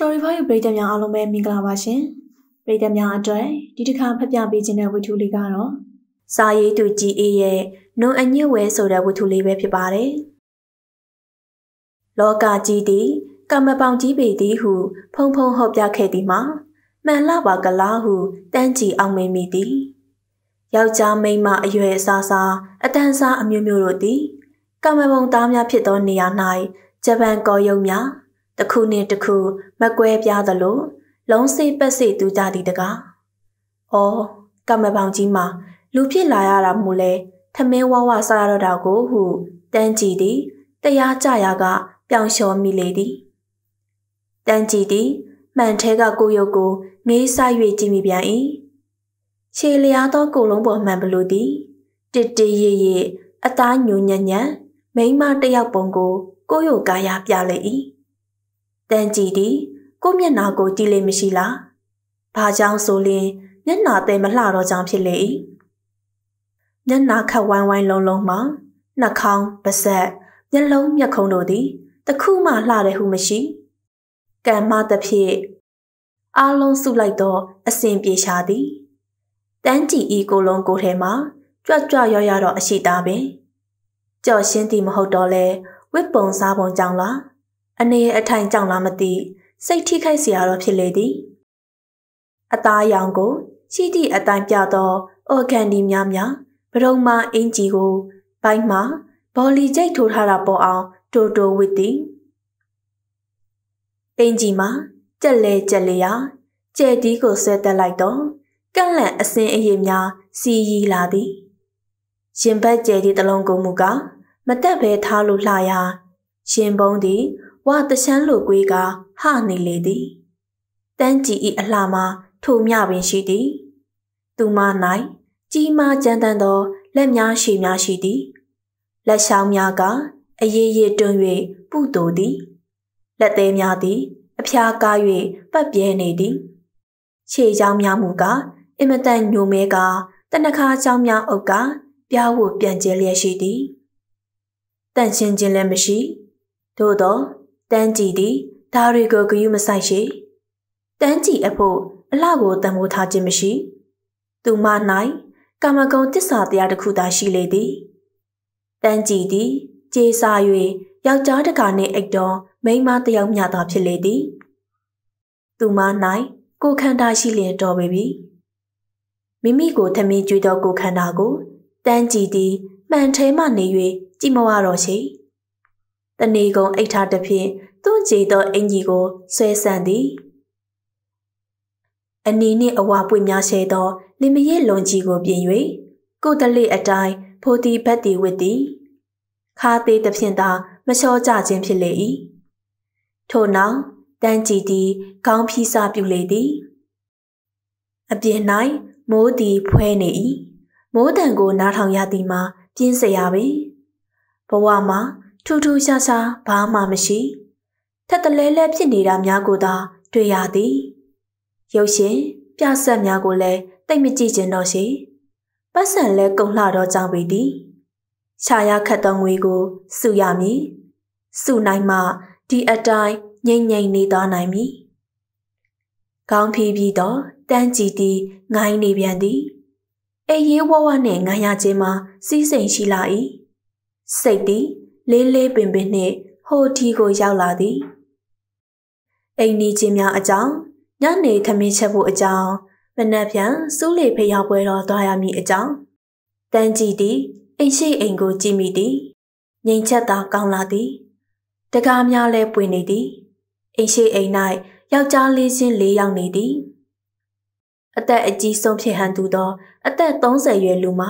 Story Value ပရိသတ်များအားလုံးပဲမင်္ဂလာပါရှင်။ပရိသတ်များအတွက်ဒီတစ်ခါဖတ်ပြပေးခြင်းတဲ့ဝတ္ထုလေးကတော့စာရေးသူကြည်အေးရဲ့နုံအညစ်ဝဲဆိုတဲ့ဝတ္ထုလေးပဲဖြစ်ပါတယ်။လောကကြီးသည် ကမ္မပောင်ကြီးပေသည်ဟုဖုံဖုံဟောပြခဲ့သည်မှာမှန်လှပါကလားဟုတန်းကြည်အောင်မိမိသည်။ယောက်ျားမိန်းမအရွယ်အစားစားအတန်းစားအမျိုးမျိုးတို့သည်ကမ္မပုံသားများဖြစ်သောနေရာ၌ဂျပန်ကော်ယုံများတစ်ခုနဲ့တစ်ခုမကွဲပြားသလိုလုံးစိပတ်စိတူကြသည်တကား။အော်ကမပောင်ကြီးမှာလူဖြစ်လာရတာမို့လဲထမင်းဝဝစားရတော့တာကိုဟုတန်းကြည်သည်တရားကြရာကပြောင်လျှော်မိလေသည်တန်းကြည်သည်မှန်ထဲကကိုရုပ်ကိုငေးဆ၍ကြည့်မိပြန်၏ခြေလျားသောကိုလုံးပေါ်မှန်ဘလို့သည်တစ်တရရအသားညူညံ့ညံ့မိန်းမတယောက်ပုံကို ကိုရုပ်ကာယပြလေ၏တန်ကြည်သည်ကိုမျက်နာကိုကြည့်လေမရှိလား။ဘာကြောင့်ဆိုရင်မျက်နာသိမလှတော့ကြောင်ဖြစ်လေ၏။မျက်နာခက်ဝိုင်းဝိုင်းလုံးလုံးမှာနှာခေါင်းပါးစပ်မျက်လုံးမျက်ခုံးတို့သည်တခုမှလှတယ်ဟုမရှိ။ကံမသဖြင့်အားလုံးစုလိုက်တော့အစဉ်ပြေရှာသည်။တန်းကြည်ဤကိုလုံးကိုထဲမှာကြွကြွရောရတော့အရှိသားပင်။ကြော်ရှင်းသည်မဟုတ်တော့လဲဝစ်ပုံစားပုံကြောင့်လား။အနေရအထိုင်ကြောင့်လားမသိစိတ်ထိခိုက်စရာတော့ဖြစ်လေသည်အသားရောင်ကို ရှိသည့်အတိုင်းပြသောအော်ဂန်ဒီများများဗရုံမှအင်ဂျီကိုဘိုင်းမှဘော်လီကျိတ်ထိုးထားတာပေါ်အောင်တိုတိုဝစ်သည်အင်ဂျီမှာကြက်လေကြက်လေရာကျဲတီးကိုဆွဲတက်လိုက်တော့ကန့်လန့်အစင်အရည်များစီရီလာသည်ရှင်ဘက်ကျဲတီးတလုံးကိုမူကမတက်ဘဲထားလို့လှရာ ရှင်ဘုံသည်ဝါတရှမ်းလိုကွေးကဟနေလေသည်တန်းကြည်ဤအလှမှာထိုမြပင်ရှိသည် သူမ၌ကြီးမားကြမ်းတမ်းသောလက်များရှိများရှိသည် လက်ရှောင်းများကအရေးရတွန်း၍ပုတိုသည်လက်သေးများသည် အဖျားကား၍ပတ်ပြဲနေသည်ခြေချောင်းများမူကားအင်မတန်ညိုမဲကတနခါချောင်းများအုပ်က ပြားဝပြန်ကျဲလျက်ရှိသည်တန့်ရှင်းခြင်းလည်းမရှိ သို့သောတန်းကြည်သည်ဒါတွေကိုဂရုမစိုက်ရှိတန်းကြည်အဖို့အလှကိုတံမိုးထားခြင်းမရှိ သူမ၌ကာမဂုဏ်တစ္ဆာတရားတစ်ခုသာရှိလေသည်တန်းကြည်သည်ကြေစာ၍ယောက်ျားတစ်ခါနှင့်အိတ်တော်မိန်းမတစ်ယောက်မျှသာဖြစ်လေသည်သူမ၌ကိုခန္ဓာရှိလျင်တော်ပေပြီမိမိကိုထမင်းကျွေးသောကိုခန္ဓာကိုတန်းကြည်သည်မှန်ထဲမှနေ၍ကြည်မဝတော့ရှိတဏီကုံအိတ်ထားသဖြင့်သူ့ကြည်သောအင်ကြီးကိုဆွဲဆန့်သည်အနီနှင့်အဝပွေများရှဲသောလင်မရဲလွန်ကြီးကိုပြင်၍ကိုတလိအတိုင်းဖိုတီဘတ်တီဝစ်သည်ခါသေးသဖြင့်သာမလျှော့ကြခြင်းဖြစ်လေ၏ထို့နောက်တန်ကြည်သည်ခေါင်းဖြီးစားပြုလေသည်အပြင်၌မိုးသည်ဖွဲနေ၏မိုးတံကိုနားထောင်ရသည်မှာပြင်းစရာပင်ဘဝမှာထူးထူးခြားခြားဘာမှမရှိထက်တလဲလဲဖြစ်နေတာများကိုသာတွေ့ရသည်ရုပ်ရှင် ပြဆက်များကိုလည်းတိတ်မကြည့်ကျင်တော့ရှိပတ်စံလဲကုန်လှတော့ကြောင်ပေသည်ခြာရခတ်တော်ငွေကိုစုရမည်စုနိုင်မှဒီအတိုင်းငိမ့်ငိမ့်နေသွားနိုင်မည်ကောင်းဖြီးပြီးတော့တန်းကြည့်သည်ငိုင်းနေပြန်သည်အေးရဲဝဝနှင့်ငိုင်းရခြင်းမှာစီးစိမ်ရှိလာ၏စိတ်သည်လေးလေးပင်ပင်နှင့်ဟိုထီကိုရောက်လာသည်အိမ်နီးချင်းများအကြောင်းညနေထမင်းချက်ဖို့အကြောင်းမနက်ဖြန်စူးလေဖျောက်ပွဲတော်သွားရမည်အကြောင်းတန်းကြည့်သည်အိမ်ရှိအိမ်ကိုကြည့်မိသည်ငိမ်ချက်သာကောင်းလာသည် တကားများလည်းပွင့်နေသည်အိမ်ရှိအိမ်၌ယောက်ျားလေးချင်းလေးယောက်နေသည်အသက်အကြီးဆုံးဖြစ်ဟန်သူသောအသက်30ရွယ်လူမှာ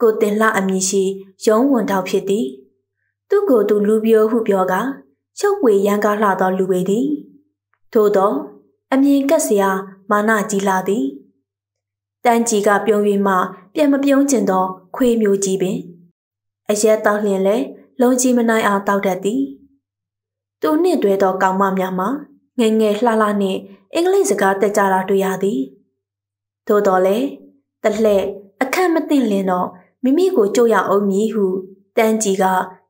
ကိုတင်လှအမည်ရှိရုံးဝန်ထောက်ဖြစ်သည်သူ့ကိုယ်သူလူပြောဟုပြောကချုပ်ဝေရန်ကားလှသောလူပေသည် ထို့သောအမြင်ကက်စရာမာနကြီးလာသည်တန်ကြီးကပြုံး၍မှပြန်မပြုံးကျင်သော ခွေးမျိုးကြီးပင် အရက်တောက်လျင်လဲလုံးကြီးမနိုင်အောင်တောက်တတ်သည်သူနှင့်တွဲသောကောင်မများမှာငယ်ငယ်လှလှနှင့်အင်္ဂလိပ်စကားတက်ကြတာတွေ့ရသည်သို့တော်လဲတလှဲ့အခန့်မသိလင်တော့မိမိကိုကြို့ရအောင်မည်ဟုတန်ကြီးက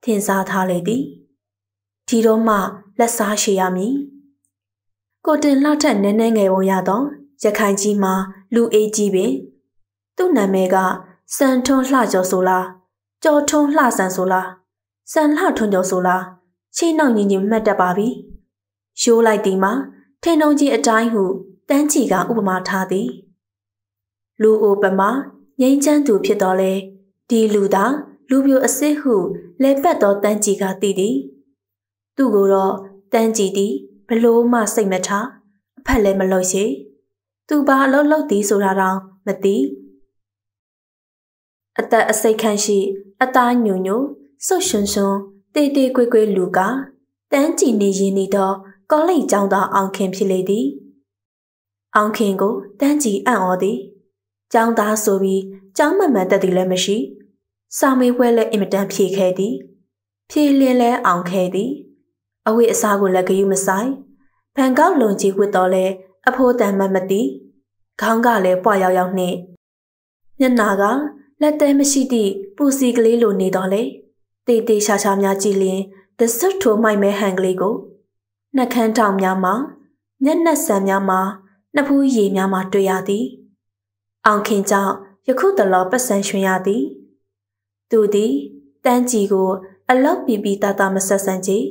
ထင်ရှားထားလေသည်ဒီတော့မှလက်စားရှည်ရမည်ကိုတင်လှထက်နည်းနည်းငယ်ပုံရသောရခိုင်ကြီးမှာ လူအေးကြီးပင်သူ့နာမည်ကစံထွန်းလှကျော်ဆိုလားကြော်ထွန်းလှဆန်ဆိုလားစံလှထွန်းကျော်ဆိုလားချိနှောက်ညင်ညင်မှတ်တတ်ပါပြီရိုးလိုက်သည်မှာထင်ထုံကြီးအတိုင်းဟုတန်းချီကဥပမာထားသည်လူအိုပမာငိမ့်ချမ်းသူဖြစ်တော်လဲဒီလူသားလူပြိုအစစ်ဟုလဲပတ်သောတန်းကြီးကသိသည် သူ့ကိုတော့တန်းကြီးသည်ဘလို့မှစိတ်မထားအဖက်လည်းမလို့ရှိသူဘာအလုပ်လုပ်သည်ဆိုတာတော့မသိအသက်အစိတ်ခန့်ရှိ အသားညိုညိုဆုတ်ရှင်ရှင်တေတေကွေကွေလူကတန်းကြည်နေရင်းနေသောကောလိပ်ကျောင်းသားအောင်ခင်ဖြစ်လေသည်အောင်ခင်ကိုတန်းကြည်အံ့ဩသည်ကျောင်းသားဆိုပြီးကျောင်းမမှန်တတ်သည်လည်းမရှိစာမေးပွဲလည်းအင်မတန်ဖြေခဲ့သည်ဖြေလင်းလဲအောင်ခဲ့သည် အဝိအစားကိုလည်းဂယုမဆိုင်ဘန်ကောက်လွန်ကြီးဝတ်တော်လဲအဖိုးတန်မမသိခေါင်းကလည်းပွားရောက်ရောက်နှင့်ညနာကလက်တဲမရှိသည့်ပူစီကလေးလိုနေတော်လဲတေတေရှာရှာများကြည်လင်ဒစွတ်ထိုမိုက်မဲဟန်ကလေးကိုနှက်ခမ်းတောင်များမှာမျက်နှက်ဆံများမှာနှဖူးရည်များမှာတွေ့ရသည် အောင်ခင်ကြောင့်ယခုတလောပတ်စံရွှင်ရသည်သူသည်တန်းကြီးကိုအလောက်ပြပြတတမဆက်ဆံကြည်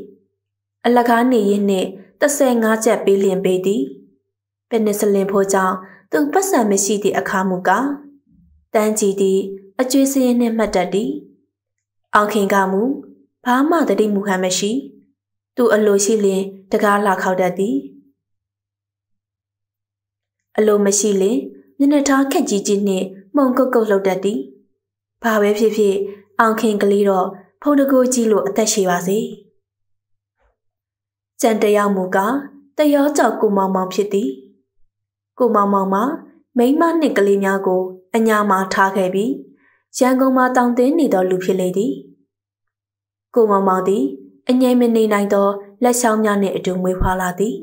အလကားနေရင်နှင့်35ချက်ပေးလျင်ပေးသည်ပင်နစလင်ဖို့ကြောင့်သူပတ်စံမရှိသည့်အခါမူကားတန်းကြီးသည်အကျွေးစရင်နှင့်မှတ်တတ်သည်အောင်ခင်ကမူဘာမှတတိမူဟန်မရှိသူအလိုရှိလျင်တကားလာခောက်တတ်သည်အလိုမရှိလျင်မျက်နှာထားခက်ကြီးကြီးနှင့်မှုန်ကုတ်ကုတ်လှုပ်တတ်သည်ဘာပဲဖြစ်ဖြစ်အောင်ခင်ကလေးတော့ဖုန်တကူကြီးလို့အသက်ရှိပါစေ။ကြံတယောက်မူကတယောကြောက်ကိုမောင်မောင်ဖြစ်သည်။ကိုမောင်မောင်မှာ မိန်းမနှစ်ကလေးများကိုအညာမှာထားခဲ့ပြီးရန်ကုန်မှာတောင်တင်းနေသောလူဖြစ်လေသည်။ကိုမောင်မောင်သည်အငြိမ်မနေနိုင်သော လက်ဆောင်များနှင့်အတူမွေးဖွားလာသည်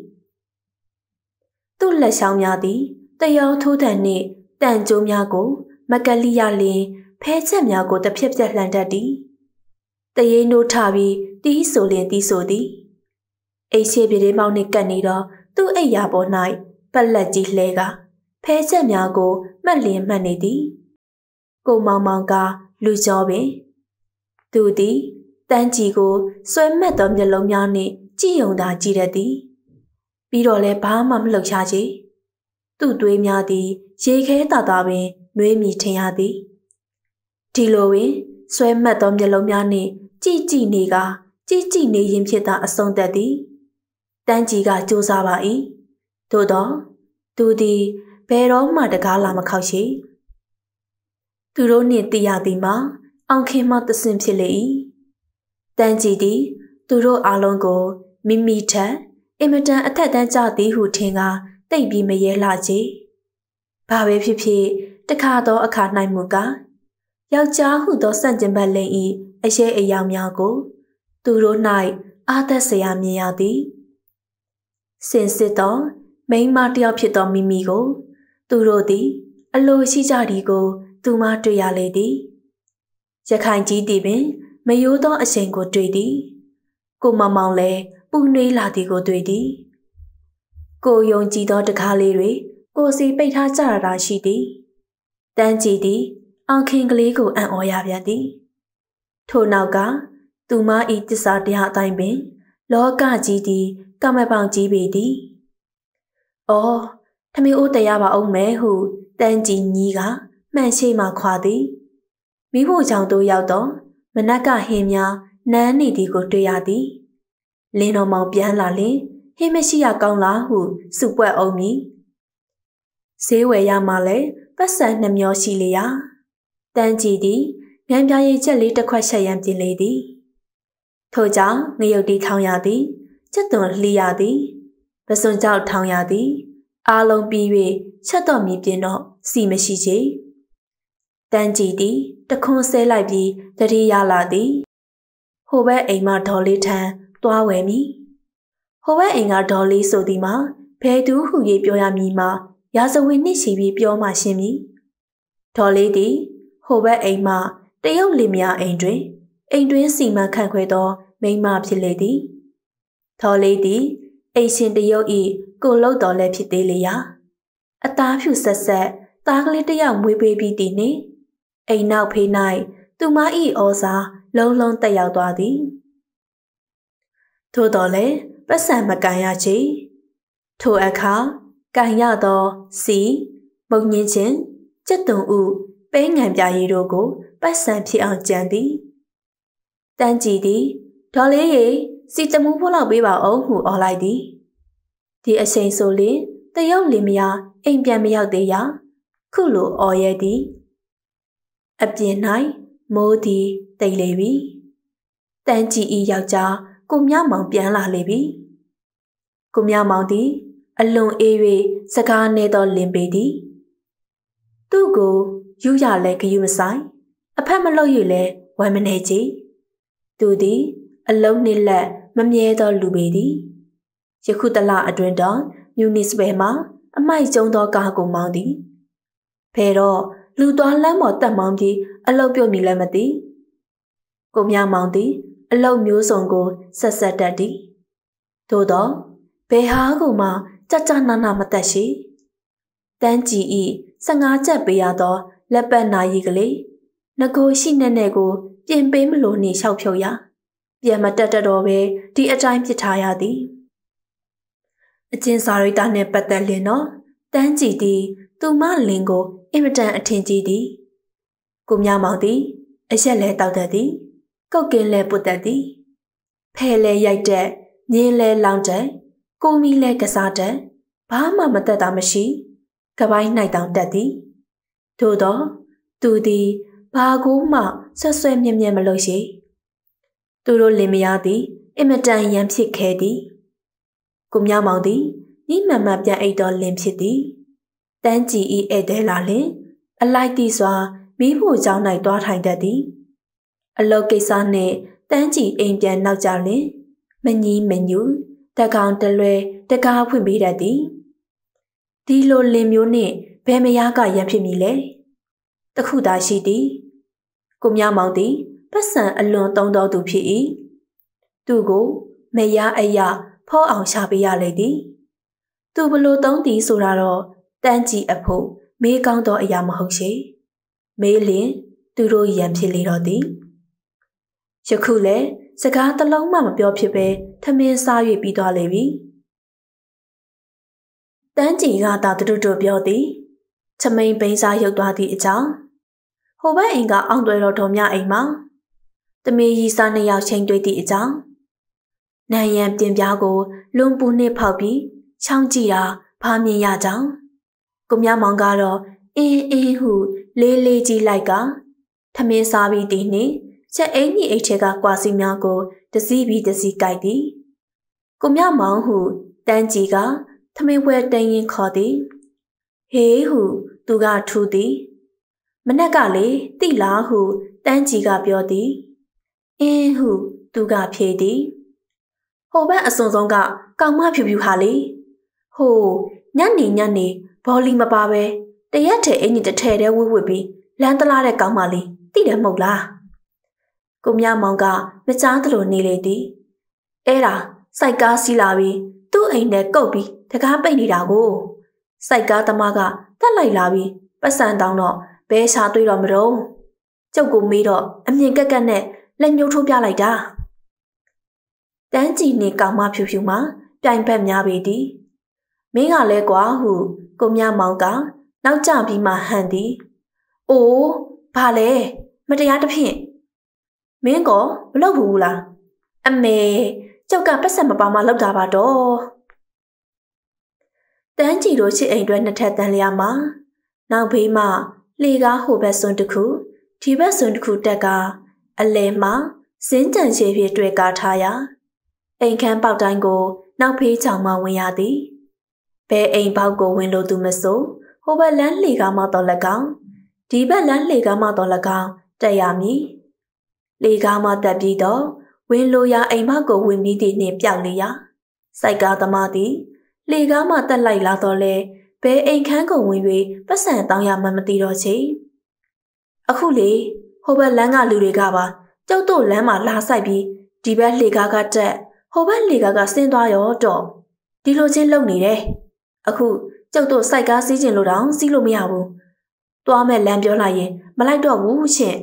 ။သူ့လက်ဆောင်များသည်တရောထိုးတန်နှင့်တန်ကျိုးများကို မကလိရလင်းဖဲချက်များကိုတစ်ဖြက်ဖြက်လှန်တတ်သည်တရေနိုးထပြီးတီးဆိုလင်တီးဆိုသည်အိတ်ရှိပြည်မောင်နှင့်ကပ်နေတော့သူ့အိတ်ရာပေါ်၌ပက်လက်ကြီးလှဲကဖဲချက်များကိုမှတ်လျင်မှတ်နေသည်ကိုမောင်မောင်ကလူကျော်ပင်သူသည်တန်းကြီးကိုဆွဲမှတ်သောမျက်လုံးများနှင့် ကြည့်ုံသာကြည့်ရသည်ပြီးတော့လဲဘာမှမလှုပ်ရှားချေသူ့သွေးများသည် ရေခဲတာတာပင်နှွေးမြည်ထင်ရသည်ဒီလိုပင်ဆွဲမှတ်သောမျက်လုံးများနှင့်ကြည်ကြည်နေကကြည်ကြည်နေရင်ဖြစ်သာအဆုံးသက်သည်တန်းကြီးကကြိုးစားပါ၏သို့သောသူသည်ဘယ်တော့မှတကားလာမခောက်ရှိသူတို့နှင့်တည်ရသည်မှာအောင်ခင်မှသစင်ဖြစ်လေ၏တန်းကြီးသည် သူတို့အားလုံးကိုမိမိထက်အင်မတန်အထက်တန်းကြသည်ဟုထင်ကတိတ်ပြီးမရေလှချေဘာပဲဖြစ်ဖြစ်တခါတော့အခါနိုင်မှုကယောက်ျားဟုသောဆန့်ကျင်ဘက်လိန်၏အရေးအယောင်များကို သူတို့၌အာသက်စရာမြင်ရသည်စင်စစ်သော မိန်းမတယောက်ဖြစ်သောမိမိကို သူတို့သည် အလိုရှိကြသည်ကို သူမတွေ့ရလေသည်ရခိုင်ကြီးသည်ပင်မယိုးသောအချိန်ကိုတွေ့သည် ကိုမမောင်လည်းပူနွေးလာသည်ကိုတွေ့သည်ကိုယုံကြည်သောတကားလေးတွေကိုစီပိတ်ထားကြရတာရှိသည်တန်းကြည်သည်အောင်ခင်ကလေးကိုအံ့ဩရပြန်သည် ထို့နောက်ကသူမဤတစ္ဆာတရားအတိုင်းပင် လောကကြီးသည်ကမပောင်ကြီးပေသည်။အော်ထမင်းအိုးတရားပါအောင်မဲဟုတန်ကြီးကြီးကမှန်ရှိမှခွာသည်။မိဖို့ကြောင့်တို့ရောက်တော့မနက်ကဟင်းများနန်းနေသည်ကိုတွေ့ရသည်။လင်းတော်မောင်ပြန်လာလင်ဟင်းမရှိရကောင်းလားဟုစုပွက်အောင်မည်။ဈေးဝယ်ရမှလည်းပတ်စံနှမျောရှိလေရာ။တန်ကြည်သည်မြန်ပြားရည်ချက်လေးတစ်ခွက်ရှက်ရန်ပြင်လေသည်ထို့ကြောင့်ငရုတ်တီထောင်ရသည်ချက်သွန်လှီရသည်ပစွန်ကြောက်ထောင်ရသည် အားလုံးပြီး၍ချက်တော်မီပြင်တော့စီမရှိချေတန်ကြည်သည် တခွန်ဆဲလိုက်ပြီးတတိရလာသည်ဟိုဘက်အိမ်မှဒေါ်လေးထံသွားဝယ်မိဟိုဘက်အိမ်ကဒေါ်လေးဆိုသည်မှာဘယ်သူဟူ၍ပြောရမည်မှာရာဇဝင်နှင့်ရှိပြီးပြောမှရှင်းမည်ဒေါ်လေးသည်ဟိုဘက်အိမ်မှတရုတ်လင်မယားအိမ်တွင်အိမ်တွင်စီမံခန့်ခွဲသောမိန်းမဖြစ်လေသည်ထော်လေးသည် အိမ်ရှင်တရုတ်၏ကိုလို့တော်လည်းဖြစ်သေးလေရာအသားဖြူဆက်ဆက်သားကလေးတယောက်မွေးပေးပြီးသည်နှင့်အိမ်နောက်ဖေး၌သူမ၏ဩစာ လုံးလုံးတက်ရောက်သွားသည် ထို့တော်လည်းပတ်စံမကန်ရချေထိုအခါကန်ရသောစီမုံညင်းချင်းစက်တုံဥပဲငံပြရည်တို့ကိုပတ်စံဖြစ်အောင်ကြံသည်တန်ကြည်သည်ဒေါ်လေးရေစီတမှုဖို့လောက်ပေးပါအောင်ဟု အော်လိုက်သည်ဒီအချိန်ဆိုလင်တယောက်လင်မယားအိမ်ပြန်မရောက်သေးရာ ခုလိုအော်ရသည်အပြင်၌မိုးသည်တိတ်လေပြီတန်ကြည်ဤယောက်ျားကိုမြမောင်ပြန်လာလေပြီကိုမြမောင်သည် အလွန်အေး၍စကားနေသောလင်ပေသည် သူ့ကိုယူရလဲဂယုမဆိုင်အဖက်မလို့၍လဲဝမ်းမနေကြည်သူသည် အလုံးနှစ်လက်မမြဲသောလူပေသည် ယခုတလအတွင်းတော့မြူနစ်ပယ်မှာ အမိုက်ကျုံသောကားကိုမောင်းသည်ဖဲတော့လူသွားလမ်းပေါ်တက်မောင်းပြီးအလုတ်ပြုတ်မီလည်းမသိကိုမြမောင်သည် အလုတ်မျိုးစုံကိုဆက်ဆက်တတ်သည်သို့တော့ဘယ်ဟာကိုမှကြကြနာနာမသက်ရှိတန်းကြည်ဤ15ချက်ပေးရသောလက်ပတ်နာရီကလေးငကိုရှိနဲ့နဲ့ကိုပြင်ပေးမလို့နေလျှောက်ဖြုတ်ရပြန်မတက်တတ်တော့ပဲဒီအတိုင်းပြစ်ထားရသည်အချင်းစာရိတာနဲ့ပတ်သက်လင်တော့တန်းကြည်သည်သူမလင်ကိုအင်မတန်အထင်ကြီးသည်ကိုမြမောင်သည် အရက်လဲတောက်တတ်သည်ကုတ်ကင်းလဲပုတ်တတ်သည်ဖဲလဲရိုက်တဲ့ညင်းလဲလောင်းတဲ့ကိုမီလဲကစားတဲ့ဘာမှမတက်တာမရှိကပိုင်း၌တောင်တက်သည်သို့တော့သူသည်ဘာကူမှဆွဆွဲမြင့်မြင့်မလို့ရှိသူတို့လင်မယားသည်အင်မတန်ရန်ဖြစ်ခဲ့သည်ကိုမြောင်မောင်သည်ဤမှန်မှပြန်အိတ်တော်လင်ဖြစ်သည်တန်းကြည်ဤဧည့်သည်လာလင်အလိုက်တိစွာမိဖို့ကြောင်း၌တွားထိုင်တတ်သည်အလောကိစ္စနှင့်တန်းကြည်အိမ်ပြန်နောက်ကြလင်မကြီးမညူတကောင်တလွဲတကားဖွင့်ပေးတတ်သည်ဒီလိုလင်မျိုးနှင့်ဘယ်မယားကရံဖြစ်မည်လဲတခုသာရှိသည်ကိုမြမောင်သည်ပတ်စံအလွန်တုံးတော်သူဖြစ်၏သူကိုမယားအယဖောအောင်ရှာပေးရလေသည် သူဘလို့တုံးသည်ဆိုတာတော့တန်းကြည်အဖို့မေးကောင်းသောအရာမဟုတ်ရှိမေးလင်သူတို့ရံဖြစ်လေတော့သည်ယခုလဲစကားတလုံးမှမပြောဖြစ်ပဲထမင်းစား၍ပြီးသွားလေပြီတန်းကြည်ကသာတွတ်တွတ်ပြောသည်ချမိန်ဘိန်းစားရုပ်သွားသည့်အကြောင်းဟိုဘက်အိမ်ကအောင်တွယ်တော်တော်များအိမ်မှာတမေကြီးစားနှစ်ယောက်ချိန်တွေ့သည့်အကြောင်းနန်ရန်ပြင်ပြားကိုလွန်ပူနှင့်ဖောက်ပြီးချောင်းကြည့်တာဖားမြင်ရကြောင်းကိုမြမောင်ကတော့အင်းအင်းဟုလေးလေးကြီးလိုက်ကထမင်းစားပြီးတည်နေချက်အိမ်ကြီးအိတ်ထဲကကွာစီများကို တစည်းပြီးတစည်းကြိုက်သည်ကိုမြမောင်ဟုတန်းကြီးကထမင်းဝဲတန်းရင်ခေါ်သည်ဟေးဟုသူကထူသည်မနက်ကလေတိလားဟုတန်းကြီးကပြောသည်အင်းဟုသူကဖြေသည်ဟိုဘက်အစုံဆုံးကကောင်မဖြူဖြူဟာလေဟိုညနေညနေဘောလီမပါပဲတရက်ထဲအင်ကြီးတထဲထဲဝှက်ဝှက်ပြီးလမ်းတလားတဲ့ကောင်မလေးတိတယ်မဟုတ်လားကိုမြမောင်ကမကြားသလိုနေလေသည်အဲ့ဒါစိုက်ကားစီးလာပြီးသူ့အိမ်ထဲကုတ်ပြီးတကားပိတ်နေတာကိုစိုက်ကားသမားကတက်လိုက်လာပြီးပတ်စံတောင်းတော့ဘဲရှာတွေ့တော့မတော့ကျုပ်ကိုမေးတော့အမြင်ကက်ကက်နဲ့လက်ညှိုးထိုးပြလိုက်တာတန်းကြည်နေကောင်မဖြူဖြူမှာပြိုင်ဘက်များပေသည်မင်းကလဲကွာဟုကိုမြမောင်ကနောက်ကျပြီးမှဟန်သည်အိုးဘာလဲမတရားတဖြင့်မင်းကမလုပ်ဘူးလားအမေကျောက်ကပတ်ဆက်မပါမှလောက်တာပါတော့တန်းကြီးတို့ချစ်အိမ်တွဲနှစ်ထပ်တန်းလျာမှာနောက်ဘေးမှာလှေကားဟိုဘက်စွန်းတစ်ခုဒီဘက်စွန်းတစ်ခုတက်ကားအလဲမှာစင်းကြံရေပြေတွေ့ကားထားရာအိမ်ခန်းပေါက်တိုင်းကို နောက်ဖေးချောင်မှဝင်ရသည်ဘဲအိမ်ပေါက်ကိုဝင်လို့သူမဆိုဟိုဘက်လမ်းလှေကားမှတော့၎င်းဒီဘက်လမ်းလှေကားမှတော့၎င်းတက်ရမည်လေကားမှတက်ပြီးတော့ဝင်လိုရာအိမ်မကိုဝင်ပြီးသည့်နှင့်ပြောက်လေရာစိုက်ကားသမားသည်လေကားမှတက်လိုက်လာတော့လဲဘဲအိမ်ခန်းကိုဝင်၍ပတ်စံတောင်းရမှမသိတော့ချိန်အခုလေဟိုဘက်လမ်းကလူတွေကပါကြောက်တော့လမ်းမှာလာဆိုင်ပြီးဒီဘက်လေကားကတက်ဟိုဘက်လေကားကဆင်းသွားရောတော့ဒီလိုချင်းလုံနေတယ်အခုကြောက်တော့စိုက်ကားစီးကျင်လို့တောင်စီးလို့မရဘူးသွားမဲ့လမ်းပြောလိုက်ရင် မလိုက်တော့ဘူးရှင်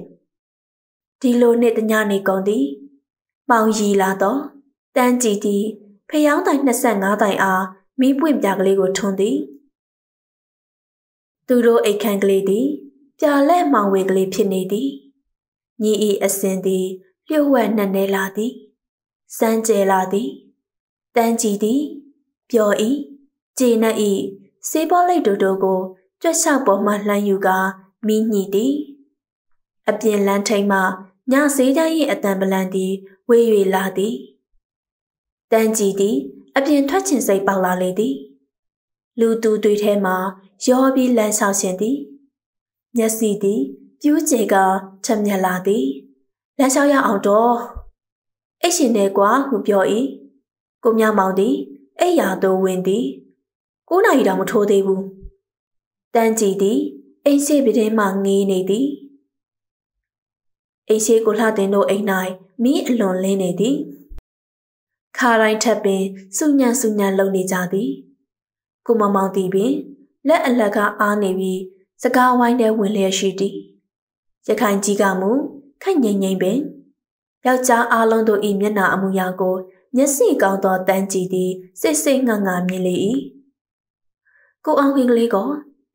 ဒီလိုနဲ့တညနေကုန်သည်ပေါင်ရီလာတော့တန်းကြည်သည်ဖျောင်းတိုင်25တိုင်အားမီးပွင့်ပြာကလေးကိုထွန်းသည်သူတို့အိတ်ခမ်းကလေးသည်ပြာလက်မှောင်ဝေကလေးဖြစ်နေသည်ညီဤအစင်သည်လျှို့ဝှက်နှက်နေလာသည်စမ်းကြဲလာသည်တန်းကြည်သည်ပျော်ဤခြေနှက်ဤစေးပေါ်လိတ်တို့တို့ကိုကြွက်လျှောက်ပေါ်မှလှမ်းယူကာမိညှိသည် အပြင်လမ်းထိပ်မှညစေးကြရဲ့အတန်ပလန်သည်ဝေး၍လာသည်တန်းကြည်သည်အပြင်ထွက်ချင်စိတ်ပေါက်လာလေသည် လူသူတွေထဲမှရောပြီးလမ်းဆောင်ရှင်သည်မျက်စိသည်ပြူးကျဲကချက်မြက်လာသည်လမ်းလျှောက်ရအောင်တော့အိတ်ရှင်တယ်ကွာ ဟုပြော၏ကိုမြမောင်သည်အိတ်ရာသို့ဝင်သည်9နာရီတောင်မထိုးသေးဘူးတန်းကြည်သည်အိတ်ရှိပြတင်းမှငေးနေသည်အိတ်ရှိကိုလှတင်တို့အိတ်၌မီးအလွန်လင်းနေသည်ခါတိုင်းထက်ပင်စုညံ့စုညံ့လုံနေကြသည်ကိုမောင်မောင်တီပင်လက်အလက်ကအားနေပြီးစကားဝိုင်းတဲ့ဝင်လျက်ရှိသည်ရခိုင်ကြီးကမူခိုက်ငိမ့်ငိမ့်ပင်ယောက်ျားအားလုံးတို့၏မျက်နှာအမူအရာကိုမျက်စိကောင်းသောတန်းကြည့်သည်စိတ်စိတ်ငငါမြင်လေ၏ကိုအောင်ခင်ကလေးကဘ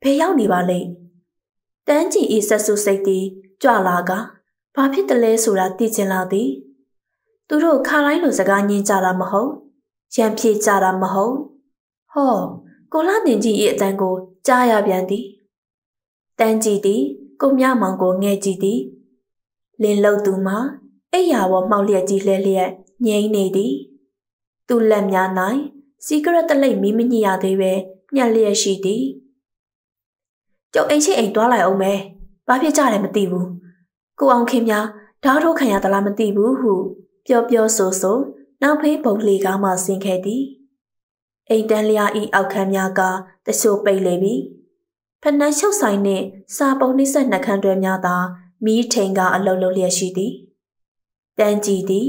ယ်ရောက်နေပါလိမ့်တန်းကြည့်၏ဆက်ဆူစိတ်သည်ကြွလာကဘာဖြစ်တလဲဆိုတာသိချင်လာသည်သူတို့ခါတိုင်းလိုစကားညင်းကြတာမဟုတ်ရံဖြေကြတာမဟုတ်ဟောကိုလာတင်ကြီး၏အတန်ကိုကြားရပြန်သည်တန်းကြည့်သည်ကိုမြမောင်ကိုငဲ့ကြည့်သည်လင်းလုတ်သူမှာအိယာပေါ်မှောက်လျက်ကြီးလှဲလျက်ငြိမ့်နေသည် သူလက်များ၌စီကရက်တလိပ်မီးမညိရသေးပဲညှက်လျက်ရှိသည်ကျောက်အိမ်ရှိအိမ်သွားလိုက်အောင်မယ်ဘာဖြစ်ကြလဲမသိဘူးကိုအောင်ခင်များဓာတ်ထုတ်ခံရသလားမသိဘူးဟုပျော်ပျော်ဆိုဆိုနောက်ဖေးပုံလေကားမှဆင်းခဲ့သည် အိမ်တန်းလျာဤအောက်ခန်းများကတချို့ပိတ်လေပြီဖနန်းရှုပ်ဆိုင်နှင့်စာပုံနှိဆက်နှခမ်းတွဲများသာ မီးထိန်ကအလုံလုံလျက်ရှိသည်တန်ကြည်သည်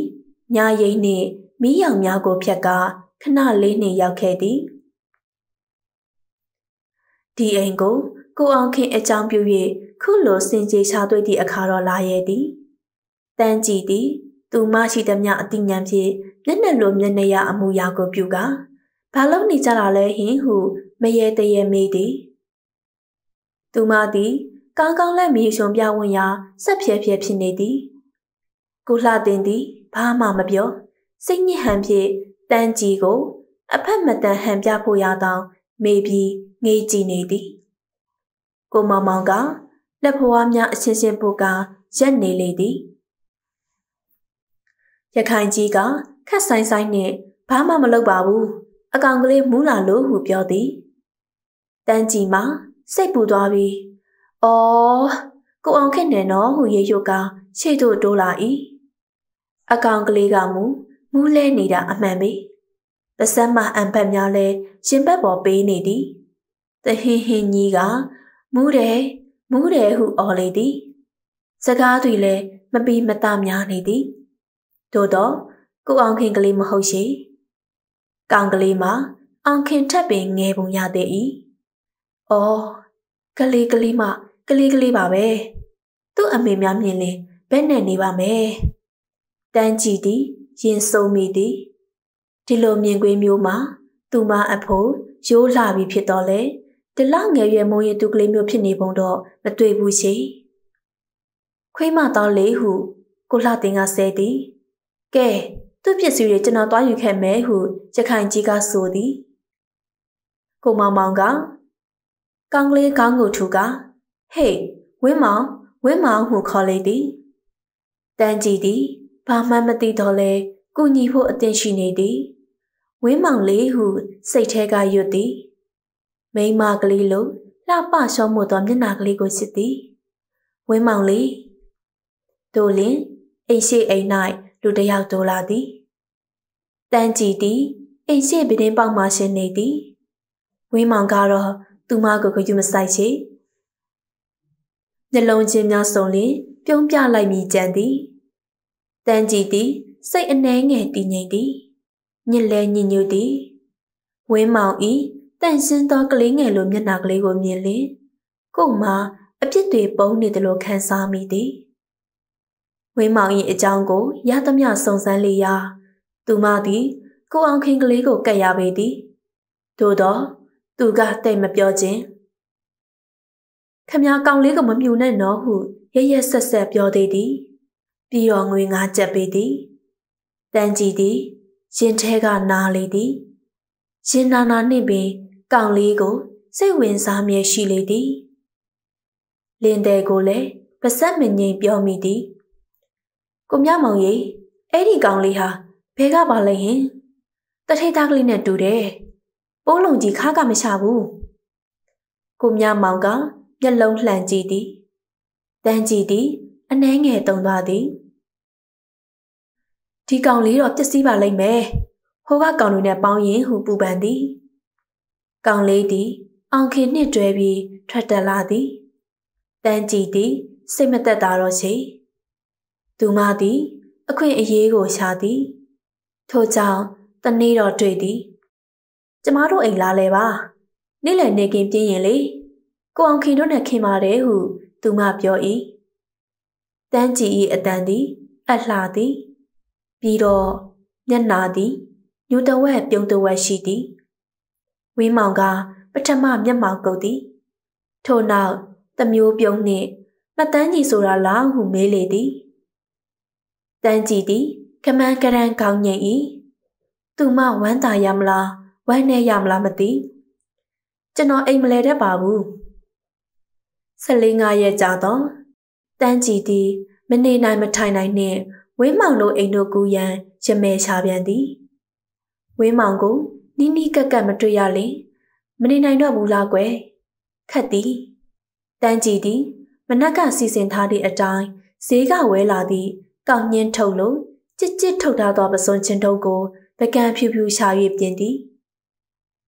ညရိပ်နှင့်မီးရောင်များကိုဖြတ်ကခဏလေးနှင့်ရောက်ခဲ့သည်ဒီအိမ်ကိုကိုအောင်ခင်အကြောင်းပြု၍ခုလိုစင်ကြေရှားတွေ့သည့်အခါတော့လာရဲ့သည်တန်ကြည်သည်သူမရှိသည်မအတိညာဖြင့်မျက်နှာလိုမျက်နှာရအမူအရာကိုပြုကဘာလို့နေကြတာလဲဟင်ဟုမရေတရေမေးသည်သူမသည်ကောင်းကောင်းလက်မီရှင်ပြဝင်ရာဆက်ဖြဲဖြဲဖြစ်နေသည်ကိုလှတင်သည်ဘာမှမပြောစိတ်ညစ်ဟန်ဖြင့်တန်းကြီးကို အဖက်မတန်ဟန်ပြဖို့ရသောမေးပြီးငေးကြည့်နေသည် ကိုမောင်မောင်ကလက်ဖွားများအချင်းချင်းပို့ကရက်နေလေသည်ရခိုင်ကြီးကခက်ဆိုင်ဆိုင်နဲ့ဘာမှမလုပ်ပါဘူးအကောင်ကလေးမူးလာလို့ဟုပြောသည်တန်းကြီးမှာစိတ်ပူသွားပြီးအော်ကိုအောင်ခက်နေနော်ဟုရေရွတ်ကရှေ့သို့တိုးလာ၏အကောင်ကလေးကမူမူးလဲနေတာ အမှန်ပဲပစမ်းမအံဖက်များလဲရှင်ဘက်ပေါ်ပေးနေသည်တဟင်းဟင်းကြီးကမူးတယ်မူးတယ်ဟုအော်လေသည်စကားတွေလည်းမပီမတများနေသည်သို့တော့ကိုအောင်ခင်ကလေးမဟုတ်ရှိ။ကောင်ကလေးမှာအောင်ခင်ထက်ပင်ငယ်ပုံရသည်။အော်ကလေးကလေးမကလေးကလေးပါပဲ။သူ့အမေများမြင်ရင်ဘယ်နဲ့နေပါမယ်။တန်းကြည့်သည်ရင်ဆုံမိသည်။ဒီလိုမြင်ကွင်းမျိုးမှာသူမအဖို့ရိုးလာပြီဖြစ်တော့လေ။ဒီလောက်ငယ်ရွယ်မုံရသူကလေးမျိုးဖြစ်နေပုံတော့မတွေ့ဘူးရှိ။ခွေးမတော်လေးဟု ကိုလှတင်ကဆဲသည်။ကဲသူ့ပစ္စည်းတွေကျွန်တော်သွားယူခဲ့မယ်ဟုရခိုင်ကြီးကဆိုသည်ကိုမောင်မောင်ကကောင်းကလေးကောင်းကိုထူကဟေးဝင်းမောင်ဝင်းမောင်ဟုခေါ်လိုက်သည်တန်ကြည်သည်ဘာမှမသိတော့လဲကုညီဖို့အသင့်ရှိနေသည်ဝင်းမောင်လေးဟုစိတ်ထဲကရွတ်သည်မိမကလေးလိုလှပရှောမှုသောမျက်နှာကလေးကိုစစ်သည်ဝင်းမောင်လေးတို့လင်အိမ်ရှိအိမ်၌လူတယောက်တိုးလာသည်တန်းကြည်သည် အိမ်ရှိပင်းပေါက်မှရှင်နေသည်ဝင်းမောင်ကတော့သူမကိုကယူမဆိုင်ချေနှလုံးချင်းများစုံလင်ပြုံးပြလိုက်မိကြသည်တန်းကြည်သည် စိတ်အနှဲငယ်တည်ငြိမ်သည်ညစ်လဲညစ်ညူသည်ဝင်းမောင်ဤတန့်ရှင်းသောကလေးငယ်လိုမျက်နှာကလေးကိုမြင်လင်ကို့မှာအပြစ်တွေ ပုံနေတယ်လို့ခံစားမိသည်ဝင်းမောင်၏အကြောင်းကို ရသမျှစုံစမ်းလေရာသူမသည် ကိုအောင်ခင်ကလေးကိုကတ်ရပေသည်သို့တော့သူကတိတ်မပြောခြင်းခမည်းကောင်လေးကိုမမြူနဲ့နော်ဟုရရဆက်ဆက်ပြောသေးသည် ပြီးတော့ငွေငါကြက်ပေးသည်တန်ကြည်သည်ရင်ထဲကနားလေသည်ရင်နာနာနှင့်ပင် ကောင်လေးကို စိတ်ဝင်စားမြဲရှိလေသည် လင်းတဲ့ကိုလည်းပစက်မငိမ်ပြောမိသည်ကိုမြမောင်ကြီးအဲ့ဒီကောင်လေးဟာဘဲကပါလဲဟင်တထိတ်သားကလေးနဲ့တူတယ်ပိုးလုံးကြီးခါကမချဘူးကိုမြမောင်ကမျက်လုံးလှန်ကြည့်သည်တန်ကြည့်သည်အနှဲငယ်တုံသွားသည်ဒီကောင်လေးတော့ပျက်စီးပါလိမ့်မယ်ဟိုကကောင်တွေနဲ့ပေါင်းရင်ဟူပူပန်သည် ကောင်လေးသည်အောင်ခင်နှင့်တွဲပြီးထွက်တက်လာသည်တန်ကြည့်သည်စိတ်မသက်သာတော့ချိန်သူမသည် အခွင့်အရေးကိုရှာသည် ထို့ကြောင့်တနေ့တော့တွေ့သည်ကျမတို့အိမ်လာလဲပါနေ့လည်နေကင်းပြင်းရင်လေကိုအောင်ခင်တို့နဲ့ခင်ပါတယ်ဟု သူမပြော၏တန်းကြည်၏အတန်သည်အလှသည်ပြီးတော့ညနာသည်ညူတဝက်ပြုံးတဝက်ရှိသည်ဝင်းမောင်ကပထမမျက်မှောင်ကုတ်သည်ထို့နောက်တမျိုးပြုံးနှင့်မတန်းကြီးဆိုတာလားဟုမေးလေသည်တန်းကြည်သည်ကမန်းကရန်ကောင်းငိမ့်၏သူမဝမ်းသာရမလားဝမ်းနည်းရမလားမသိကျွန်တော်အိမ်မလဲတတ်ပါဘူး14ငါရက်ကြာတော့တန်းကြည်သည်မနေနိုင်မထိုင်နိုင်နှင့်ဝင်းမောင်တို့အိမ်တို့ကူရန်ရမဲရှာပြန်သည်ဝင်းမောင်ကိုနီးနီးကပ်ကပ်မတွေ့ရလေမနေနိုင်တော့ဘူးလားကွယ်ခက်သည်တန်းကြည်သည်မနက်ကစီစဉ်ထားသည့်အတိုင်းဈေးကဝဲလာသည့်ကောက်ညင်းထုတ်လို့ကြစ်ကြစ်ထုတ်ထားသောပစွန်ချင်းထုပ်ကိုပကံဖြူဖြူရှာ၍ပြင်သည်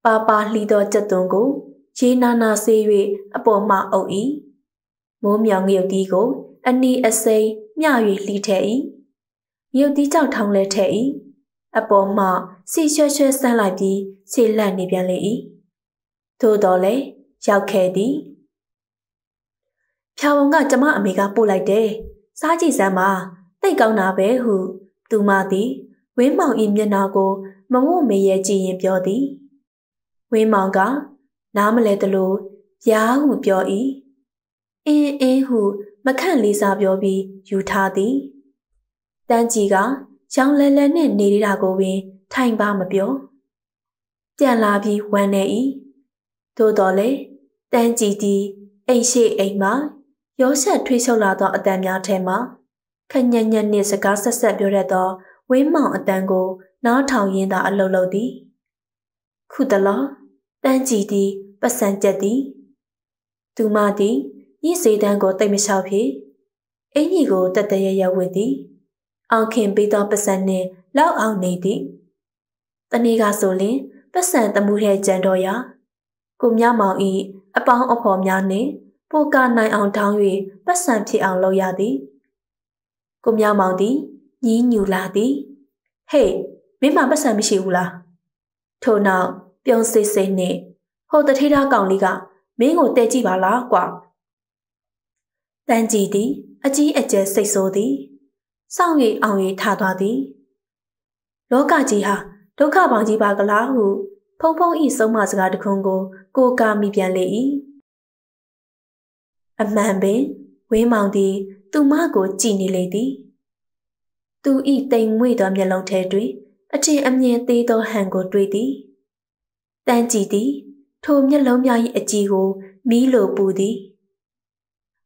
ပါပါလှီသောကြက်သွန်ကိုရေနာနာဆေး၍အပေါ်မှအုပ်၏မိုးမြောင်ငရုတ်တီးကို အနီအစိမ့်မျှ၍လှီထည့်၏ငရုတ်တီးကြောက်ထောင်းလဲထည့်၏အပေါ်မှစီရွှဲရွှဲဆန်းလိုက်ပြီးခြေလန့်နေပြန်လေ၏သို့တော်လည်းရောက်ခဲ့သည်ဖြာပုံကကျမအမေကပို့လိုက်တယ်စားကြည့်စမ်းပါသိကောင်းတာပဲဟု သူမသည်ဝင်းမောင်၏မျက်နှာကိုမဝတ်မေးရကြည့်ရင်ပြောသည်ဝင်းမောင်ကနားမလဲသလိုရာဟုပြော၏အင်းအင်းဟု မခန့်လေးစားပြောပြီးယူထားသည်တန်းကြီးကရောင်လဲလဲနှင့်နေရတာကိုပင်ထိုင်ပါမပြောပြန်လာပြီးဝမ်းနေ၏သို့တော်လေတန်းကြီးသည်အိမ်ရှိအိမ်မှာရောရှက်ထွေးချုပ်လာသော အတန်များထဲမှာခက်ညက်ညက်နှင့်စကားဆက်ဆက်ပြောတတ်သောဝင်းမောင်အတန်ကိုနားထောင်ရင်းသာအလုံလုံသည်ခုတလောတန်းကြည်သည်ပဆန်ကြက်သည်သူမသည်ညစေတန်းကိုတိတ်မလျှောက်ဖြင့်အင်ကြီးကိုတက်တရရဝတ်သည် အောင်ခင်ပေးသောပဆန်နှင့်လောက်အောင်နေသည်တနေ့ကဆိုလင်ပဆန်တမှုထဲကြံတော်ရာကိုမြမောင်ဤအပေါင်းအဖော်များနှင့်ပိုကနိုင်အောင်ထောင်း၍ပဆန်ဖြစ်အောင်လုပ်ရသည်။ကိုမြောင်မောင်သည်ညင်းညူလာသည်ဟေ့မင်းမပတ်စံမရှိဘူးလားထို့နောက်ပြုံးစိစိနှင့်ဟိုတထေးသားကောင်လေးကမင်းကိုတဲ့ကြည့်ပါလားကွာတန်ကြည်သည်အကြီးအကျယ်စိတ်ဆိုးသည်စောင့်၍အောင်၍ထသွားသည်လောကကြီးဟာဒုက္ခပေါင်းကြီးပါကလားဟုဖုံဖုံဤဆုံးမစကားတခုကိုကိုကာမိပြန်လေ၏အမှန်ပင်ဝင်းမောင်သည်သူမကိုကြည်နေလေသည်သူဤတိမ်မွေ့သောမျက်လုံးထဲတွင်အထင်အမြင်သေးသောဟန်ကိုတွေ့သည်တန်ကြည်သည် ထိုမျက်လုံးများ၏အကြည်ကို မီးလိုပူသည်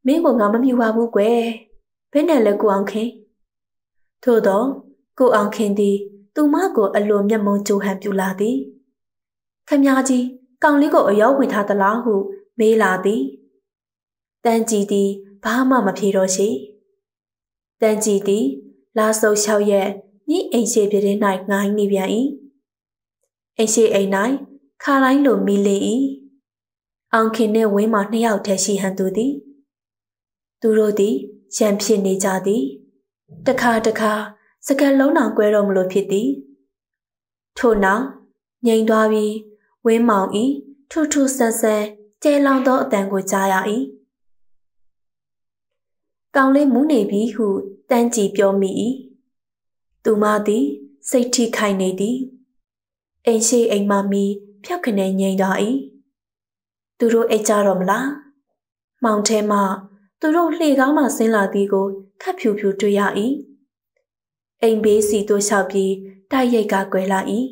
မင်းကငါမမြူပါဘူးကွယ်ဘယ်နဲ့လဲကိုအောင်ခင်ထို့သောကိုအောင်ခင်သည် သူမကိုအလိုမျက်မုံကြိုဟန်ပြူလာသည် ခမကြီးကောင်လေးကိုအယောဝင်ထားသလားဟု မေးလာသည်တန်ကြည်သည်ဘာမှမဖြေတော့ရှိတန်ကြည်သည် လာစုပ်လျှောက်ရက်ညအိမ်ရှိပြတင်း၌ငိုင်းနေပြန်၏အိမ်ရှိအိမ်၌ခါတိုင်းလိုမိလေ၏အောင်ခင်နှင့်ဝင်းမနှစ်ယောက်တည်းရှိဟန်သူသည်သူတို့သည်ရံဖြစ်နေကြသည်တခါတခါစကတ်လုံးတော်ကွဲတော်မလို့ဖြစ်သည်ထို့နောက်ငြိမ်သွားပြီးဝင်းမောင်၏ထူထူဆန်းဆန်းကျဲလောင်သောအတန်ကိုကြားရ၏ကောင်းလေးမူးနေပြီဟုတန်းကြည်ပြောမိ၏သူမသည်စိတ်ထိခိုင်နေသည်အိမ်ရှိအိမ်မမီဖြောက်ခနဲငြိမ်တော်၏သူတို့အိတ်ကြတော့မလားမောင်ထဲမှသူတို့လှေကောင်းမှဆင်းလာသည်ကိုခက်ဖြူဖြူတွေ့ရ၏အိမ်ဘေးစီတို့လျှောက်ပြီးတိုက်ရိုက်ကကွယ်လာ၏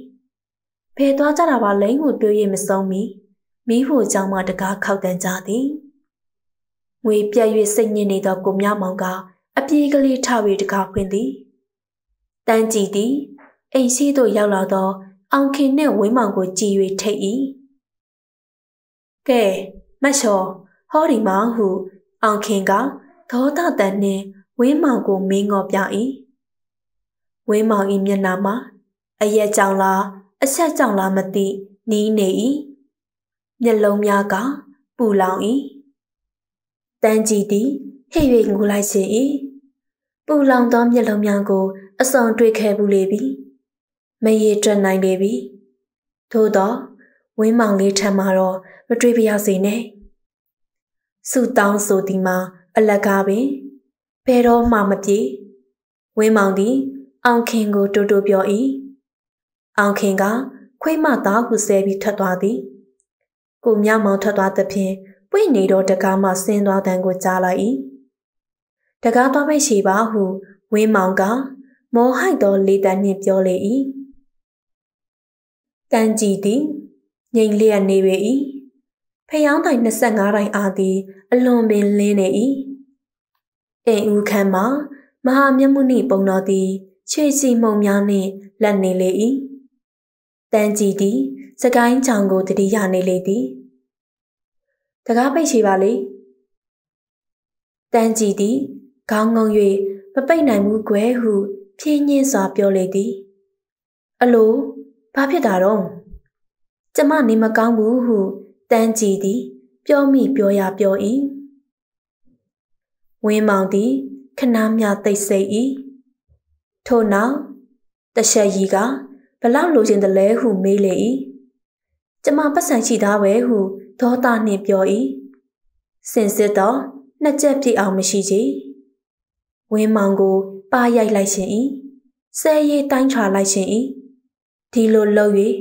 ဖယ်သွားကြတာပါလိမ့်ကိုတွေးရမဆုံးမီမိဖို့ကြောင့်မှတကားခောက်တန်ကြသည်ငွေပြတ်၍စိတ်ညစ်နေသောကိုမြမောင်ကအပြေးကလေးထ၍တကားဖွင့်သည်။တန်းကြည်သည်အိမ်ရှိသို့ရောက်လာသောအောင်ခင်နှင့်ဝင်းမောင်ကို ကြည်၍ထိတ်၏။ကဲမတ်လျှော်ဟောဒီမောင်ဟုအောင်ခင်ကဒေါသတန်နှင့်ဝင်းမောင်ကိုမင်းငေါ်ပြ၏။ဝင်းမောင်၏မျက်နှာမှာ အရက်ကြောင်လားအဆက်ကြောင်လားမသိနီးနေ၏။မျက်လုံးများကပူလောင်၏တန်ကြည်သည်ဟိ၍ငိုလိုက်စေ၏ပူလောင်သောမျက်လုံးများကိုအစုံတွေ့ခဲ့ဘူးလေပြီ မရေတွက်နိုင်လေပြီထို့သောဝင်းမောင်လေးထံမှာတော့မတွေ့ပြရစေနဲ့စုတောင်းဆိုသည်မှာအလကားပင်ဘယ်တော့မှမပြေ ဝင်းမောင်သည်အောင်ခင်ကိုတိုးတိုးပြော၏အောင်ခင်က ခွေးမသားဟုဆဲပြီးထွက်သွားသည်ကိုမြမောင်ထွက်သွားသဖြင့်ပွင့်နေတော့တကားမှဆင်းသွားတန်ကိုကြားလိုက်၏တကားသွားမိတ်ရှိပါဟုဝင်းမောင်ကမော်ဟိုက်သောလေးတန်းနှင့်ပြောလေ၏တန်ကြည်သည်ငိမ်လျက်နေပေ၏ဖျောင်းတိုင်25တိုင်အားသည် အလွန်ပင်လင်းနေ၏အိမ်ဦးခန်းမှာမဟာမြတ်မုနိပုံတော်သည်ခြေစီမုံများနှင့်လက်နေလေ၏တန်ကြည်သည် စကိုင်းချောင်ကိုတတိယနေလေသည်တကားပိတ်ချပါလေ။တန်ကြည်သည်ခေါင်းငုံ၍မပိတ်နိုင်ဘူးကွယ်ဟု ဖြင်းညင်းစွာပြောလေသည်။အလိုဘာဖြစ်တာတော့။ကျမနေမကောင်းဘူးဟုတန်ကြည်သည်ပြောမိပြောရပြော၏ဝင်းမောင်သည်ခဏမျှသိစိတ်၏ထို့နောက်တရှက်ကြီးကဘလောက်လိုချင်တယ်လဲဟု မေးလေ၏ကျမပတ်စံရှိသားပဲဟုဒေါသနှင့်ပြော၏စင်စစ်သောနှစ်ချက်ပြည့်အောင်မရှိကြဝင်းမောင်ကိုပါရိုက်လိုက်ခြင်း၏ဆဲရည်တိုင်းထွာလိုက်ခြင်း၏ဒီလိုလုပ်၍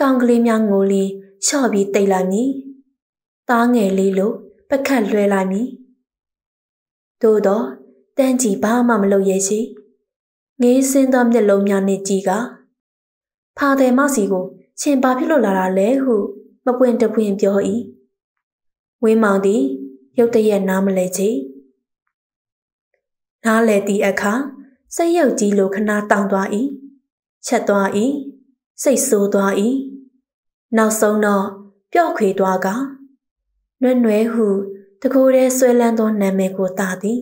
ကောင်ကလေးများငိုလင်းလျှော့ပြီးတိတ်လိုက်မည်သားငယ်လေးလိုပကတ်လွှဲလိုက်မည်သို့တော့တန်းကြီးဘာမှမလုပ်ရရှိငေးစင်းသောမျက်လုံးများနှင့်ကြည်ကဖာတယ်မစီကိုရှင်ဘာဖြစ်လို့လာတာလဲဟုမပွင့်တပွင့်ပြော၏ဝင်းမောင်သည် ရုတ်တရက်နားမလဲချေနားလဲသည့်အခါစိတ်ရောက်ကြီးလိုခနာတောင်းသွား၏ချက်သွား၏စိတ်ဆိုးသွား၏နောက်ဆုံးတော့ပျော့ခွေသွားကနှွဲ့နှွဲဟုတကိုယ်တည်းဆွဲလန်းသောနာမည်ကိုတာသည်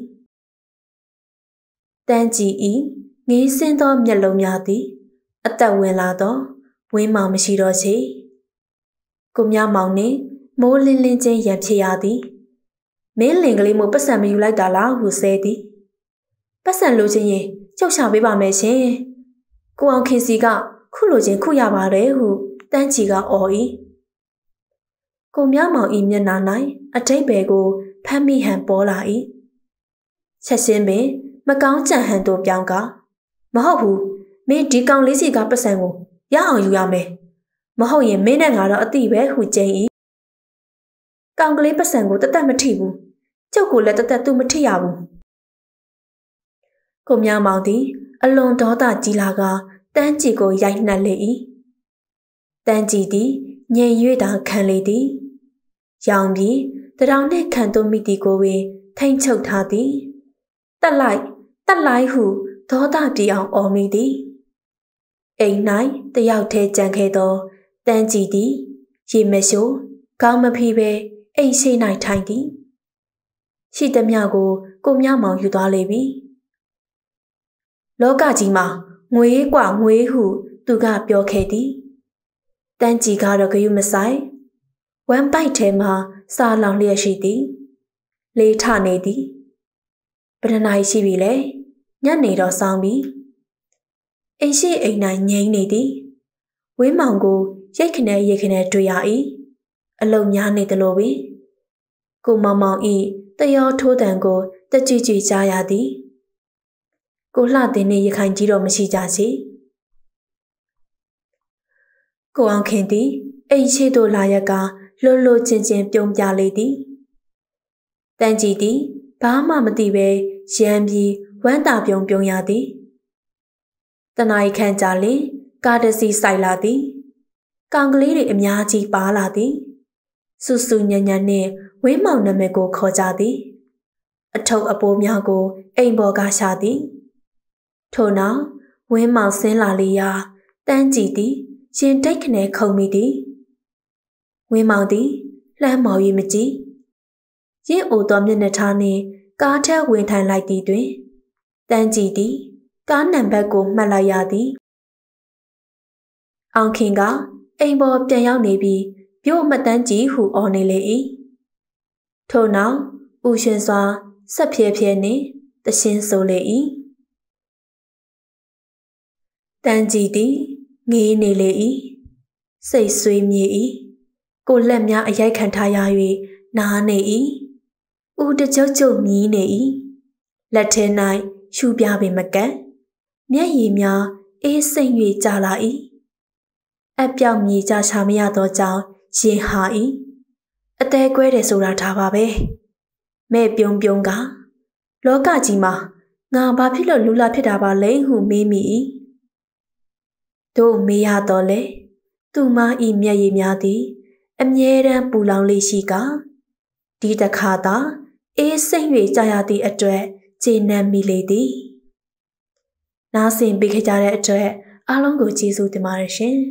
တန်းကြည်ဤငေးစင်းသောမျက်လုံးများသည်အသက်ဝင်လာသောဝင်းမောင်မရှိတော့ချေကိုမြမောင်နေမိုးလင်းလင်းချင်းရံဖြစ်ရသည်မင်းလင်ကလေးမို့ပတ်စံမယူလိုက်တာလားဟုဆဲသည်ပတ်စံလိုချင်ရင်ကြောက်ရှာပေးပါမယ်ရှင်ကိုအောင်ခင်စီက ခုလိုချင်ခုရပါတယ်ဟုတန်းချီကအော်၏ကိုမြမောင်ဤမျက်နှာ၌အထိတ်ဘဲကိုဖမ်းမိဟန်ပေါ်လာ၏ချက်ချင်းပင် မကောင်းကြံဟန်တို့ပြောင်းက မဟုတ်ဘူးမင်းဒီကောင်လေးစီကပတ်စံကိုရအောင်ယူရမယ်မဟုတ်ရင်မင်းနဲ့ငါတော့အတိပဲဟုကျင်း၏ကောင်ကလေးပစံကိုတသက်မထိဘူးကျုပ်ကိုလည်းတသက်သူမထိရဘူးကိုမြောင်မောင်သည်အလွန်ဒေါသကြီးလာကတန်းကြီးကိုရိုက်နှက်လေ၏တန်းကြီးသည်ငြိမ်၍သာခံလေသည်ရောင်ပြီးတရောင်နှင့်ခံသူမိသည်ကိုပင်ထိမ့်ချုပ်ထားသည်တက်လိုက်တက်လိုက်ဟုဒေါသပြေအောင် အော်မိသည်အိမ်၌တယောက်တည်းကြံခဲ့သောတန်းကြည်သည်ရေမရှိုးကောင်းမဖီပဲအိမ်ရှိနိုင်ထိုင်သည်ရှိသမျှကို ကိုမြမောင်ယူသွားလေပြီလောကကြီးမှာငွေกว่าငွေဟု သူကပြောခဲ့သည်တန်းကြည်ကတော့ဂယုမဆိုင်ဝမ်းပိုက်ထဲမှာစာလောင်လျက်ရှိသည် လေးထနေသည်ဗဒနာရှိပြီလေညနေတော့ဆောင်းပြီအိမ်ရှိအိမ်နိုင်ငြိမ့်နေသည်ဝင်းမောင်ကိုရိတ်ခနဲရိတ်ခနဲတွေ့ရ၏အလုံများနေသလိုပင်ကိုမောင်မောင်ဤတယောထိုးတံကိုတကြည်ကြည်ကြားရသည်ကိုလှတင်နေရခိုင်ကြီးတော့မရှိကြစီကိုအောင်ခင်သည်အိမ်ရှိသို့လာရက်ကလွတ်လွတ်ချင်းချင်းပြုံးပြလေသည်တန်ကြည်သည်ဘာမှမသိပဲရံပြီးဝမ်းသာပြုံးပြုံးရသည်တနအိခန့်ကြလင်ကာဒစီဆိုင်လာသည်ကောင်ကလေးတွေအများကြီးပါလာသည်ဆူဆူညံ့ညံ့နဲ့ဝင်းမောင်နမည်ကို ခေါ်ကြသည် အထုပ်အပိုးများကို အိမ်ပေါ်ကရှာသည် ထို့နောက်ဝင်းမောင်ဆင်းလာလေရာတန်းကြည့်သည်ရင်တိတ်ခနဲခုံမိသည်ဝင်းမောင်သည်လှမ်းမော်၍မကြည့်ရင့်အိုသောမျက်နှာထားနှင့်ကားထက်ဝင်ထိုင်လိုက်သည်တွင်တန်းကြည့်သည် ကားနံပါတ်ကိုမှတ်လိုက်ရသည်အောင်ခင်ကအိမ်ပေါ်ပြန်ရောက်နေပြီးမြို့အမတန်းကြီးဟူအော်နေလေ၏ထို့နောက်ဥရှင်စွာဆက်ဖြဲဖြဲနှင့်တရှင်ဆိုလေ၏တန်ကြည်သည် ငေးနေလေ၏စိတ်ဆွေးမြေ၏ကိုလက်များအရိုက်ခံထားရ၍နားနေ၏ဥတကြုတ်ကြုတ်မြည်နေ၏လက်ထဲ၌ရှူပြပင်မကန့်မျက်ရည်များအေးစိမ့်၍ကြာလာ၏အပြောက်မြေကြရှာမရသောကြောင့်ရင်ဟာ၏အသေးကွဲတယ်ဆိုတာဒါပါပဲမဲ့ပြုံပြုံက လောကကြီးမှာငါဘာဖြစ်လို့လူလာဖြစ်တာပါလဲဟုမေးမိ၏တို့မေးရတော့လေသူမဤမျက်ရည်များသည် အမြဲတမ်းပူလောင်လေးရှိကဒီတခါသာအေးစိတ်၍ကြာရသည့်အတွက်ခြေနံမိလေသည်နားဆင်ပေးခဲ့ကြတဲ့အတွက်အားလုံးကိုကျေးဇူးတင်ပါတယ်ရှင်။